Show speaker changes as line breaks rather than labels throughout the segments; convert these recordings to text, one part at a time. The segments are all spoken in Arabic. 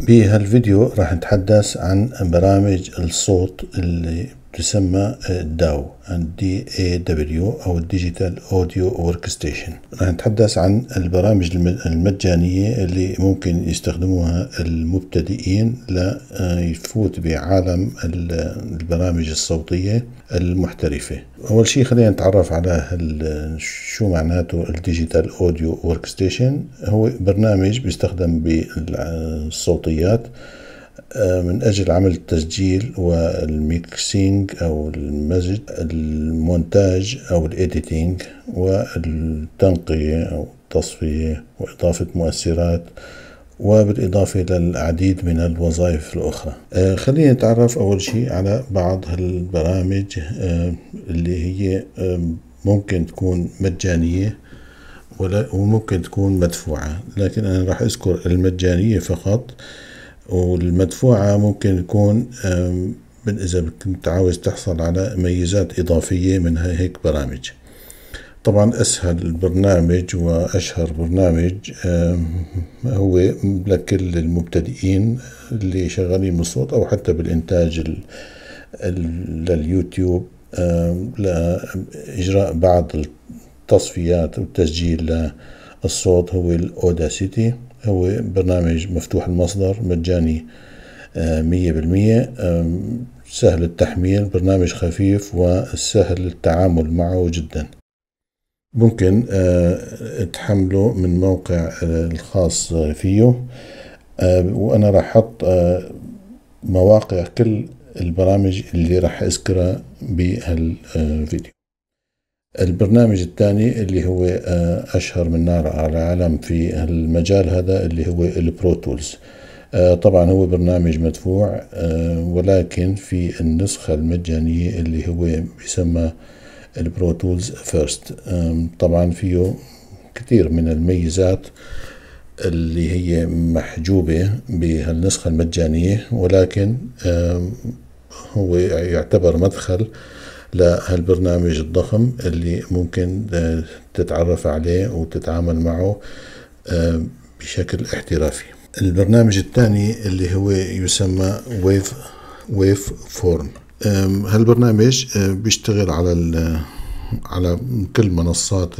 بهالفيديو راح نتحدث عن برامج الصوت اللي تسمى آه، داو دي اي دبليو او الديجيتال اوديو ورك ستيشن نتحدث عن البرامج المجانيه اللي ممكن يستخدموها المبتدئين ليفوت آه، بعالم البرامج الصوتيه المحترفه اول شيء خلينا نتعرف على شو معناته الديجيتال اوديو ورك ستيشن هو برنامج بيستخدم بالصوتيات بي آه، من أجل عمل التسجيل والميكسينج أو المزج المونتاج أو الإيديتينج والتنقية أو التصفية وإضافة مؤثرات وبالإضافة إلى العديد من الوظائف الأخرى آه، خلينا نتعرف أول شيء على بعض البرامج آه، اللي هي ممكن تكون مجانية ولا وممكن تكون مدفوعة لكن أنا راح أذكر المجانية فقط والمدفوعة ممكن تكون من إذا كنت عاوز تحصل على ميزات إضافية من هيك برامج طبعا أسهل برنامج وأشهر برنامج هو لكل المبتدئين اللي شغالين بالصوت أو حتى بالإنتاج لليوتيوب لإجراء بعض التصفيات والتسجيل للصوت هو الأوداسيتي هو برنامج مفتوح المصدر مجاني آه، مية بالمية سهل التحميل برنامج خفيف وسهل التعامل معه جدا ممكن آه، تحمله من موقع آه، الخاص فيه وأنا راح أحط مواقع كل البرامج اللي راح أذكرها بهالفيديو البرنامج الثاني اللي هو آه، أشهر من نار على العالم في المجال هذا اللي هو البرو تولز آه، طبعا هو برنامج مدفوع آه، ولكن في النسخة المجانية اللي هو بيسمى البرو تولز فيرست طبعا فيه كثير من الميزات اللي هي محجوبة بهالنسخة المجانية ولكن هو يعتبر مدخل لهالبرنامج الضخم اللي ممكن آه، تتعرف عليه وتتعامل معه آه، بشكل احترافي البرنامج الثاني اللي هو يسمى ويف ويف فورم هالبرنامج آه، بيشتغل على على كل منصات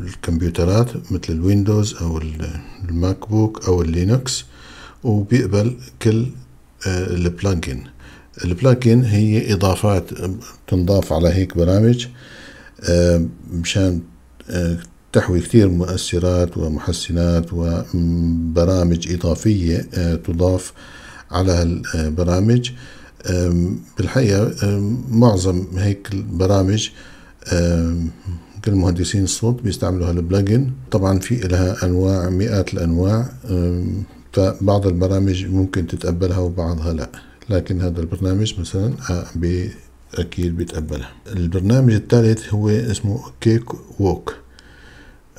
الكمبيوترات مثل الويندوز او الماك بوك او اللينكس وبيقبل كل البلانكين البلاكين هي اضافات تنضاف على هيك برامج آه، مشان آه، تحوي كثير مؤثرات ومحسنات وبرامج إضافية آه، تضاف على هالبرامج بالحقيقة معظم هيك البرامج كل مهندسين الصوت بيستعملوا هالبلاجن طبعا في لها أنواع مئات الأنواع فبعض البرامج ممكن تتقبلها وبعضها لا لكن هذا البرنامج مثلا أكيد بيتقبلها البرنامج الثالث هو اسمه كيك ووك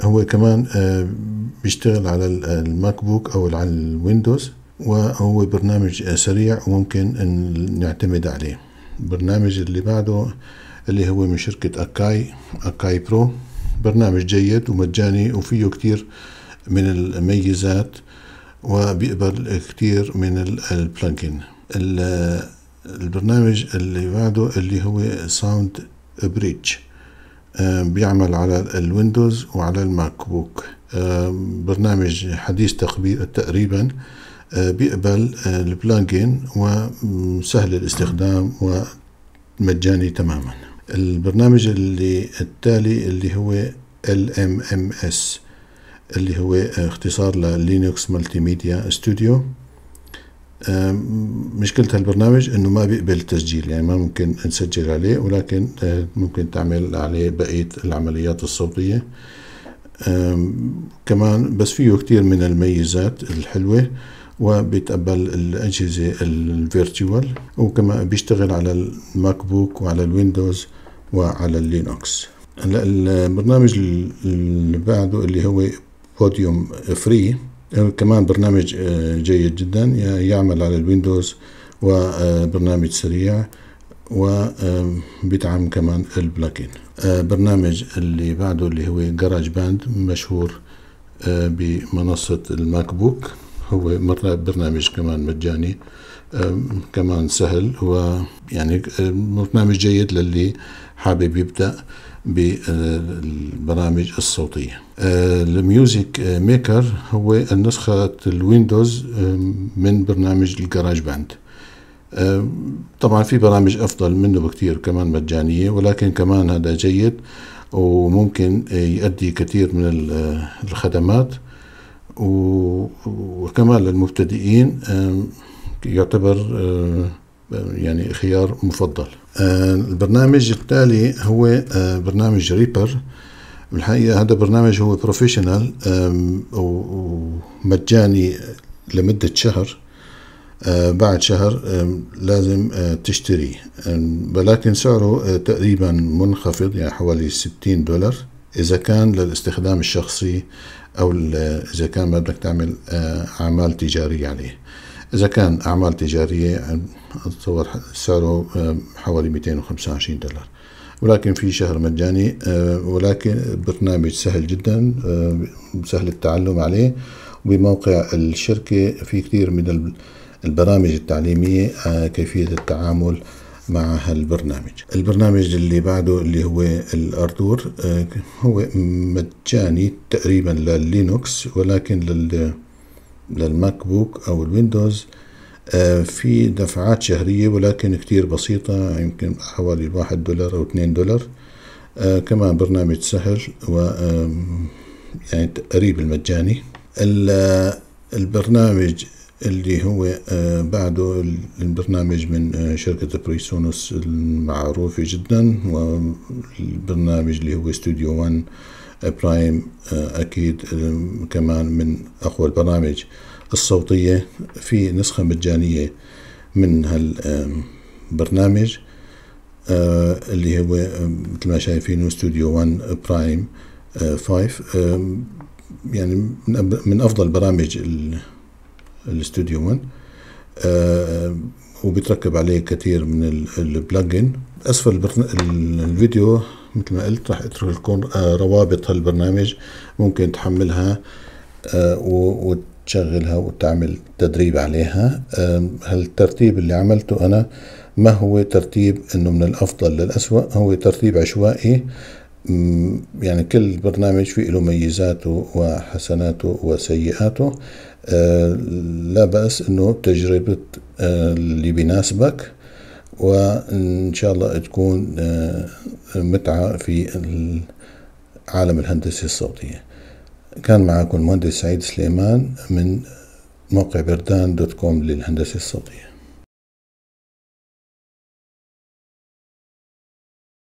هو كمان بيشتغل على الماك بوك أو على الويندوز وهو برنامج سريع وممكن ان نعتمد عليه البرنامج اللي بعده اللي هو من شركة أكاي أكاي برو برنامج جيد ومجاني وفيه كتير من الميزات وبيقبل كتير من البلانكين البرنامج اللي بعده اللي هو ساوند آه، بريدج بيعمل على الويندوز وعلى الماك بوك آه، برنامج حديث تقريبا آه، بيقبل البلاجين وسهل الاستخدام ومجاني تماما البرنامج اللي التالي اللي هو LMMS اللي هو اختصار للينكس ملتي ميديا ستوديو مشكلة هالبرنامج انه ما بيقبل التسجيل يعني ما ممكن نسجل عليه ولكن آه، ممكن تعمل عليه بقية العمليات الصوتية كمان بس فيه كتير من الميزات الحلوة وبيتقبل الأجهزة الفيرتشوال وكمان بيشتغل على الماك بوك وعلى الويندوز وعلى اللينوكس هلا البرنامج اللي بعده اللي هو بوديوم فري كمان برنامج آه، جيد جدا يعمل على الويندوز وبرنامج آه، سريع وبيدعم آه، كمان البلاكين برنامج اللي بعده اللي هو جراج باند مشهور بمنصة الماك بوك هو برنامج كمان مجاني كمان سهل هو يعني برنامج جيد للي حابب يبدأ بالبرامج الصوتية أه، الميوزك ميكر هو النسخة الويندوز من برنامج الجراج باند أه، طبعا في برامج أفضل منه بكتير كمان مجانية ولكن كمان هذا جيد وممكن يؤدي كثير من الخدمات وكمان للمبتدئين يعتبر آه، يعني خيار مفضل آه، البرنامج التالي هو آه، برنامج ريبر بالحقيقة هذا برنامج هو بروفيشنال ومجاني لمدة شهر بعد شهر لازم تشتريه ولكن سعره تقريبا منخفض يعني حوالي 60 دولار إذا كان للاستخدام الشخصي أو إذا كان ما بدك تعمل أعمال تجارية عليه إذا كان أعمال تجارية أتصور سعره آه، حوالي 225 دولار ولكن في شهر مجاني آه، ولكن برنامج سهل جدا آه، سهل التعلم عليه وبموقع الشركة في كثير من البرامج التعليمية كيفية التعامل مع هالبرنامج البرنامج اللي بعده اللي هو الأردور هو مجاني تقريبا للينوكس ولكن لل للماك بوك أو الويندوز آه، في دفعات شهرية ولكن كتير بسيطة يمكن حوالي واحد دولار أو اثنين دولار آه، كمان برنامج سهل و يعني قريب المجاني آه، البرنامج اللي هو بعده البرنامج من شركة بريسونوس المعروفة جدا والبرنامج اللي هو استوديو 1 برايم آه، أكيد آه، كمان من أقوى البرامج الصوتية في نسخة مجانية من هالبرنامج آه، اللي هو مثل ما شايفين ستوديو 1 برايم 5 يعني من أفضل برامج الاستوديو 1 وبتركب عليه كثير من البلجن اسفل الفيديو مثل ما قلت راح اترك لكم آه، روابط هالبرنامج ممكن تحملها آه، وتشغلها وتعمل تدريب عليها هالترتيب اللي عملته انا ما هو ترتيب انه من الافضل للاسوأ هو ترتيب عشوائي يعني كل برنامج فيه له ميزاته وحسناته وسيئاته آه، لا بأس انه تجربة اللي بيناسبك وإن شاء الله تكون آه، متعة في عالم الهندسة الصوتية كان معكم المهندس سعيد سليمان من موقع بردان دوت كوم للهندسة الصوتية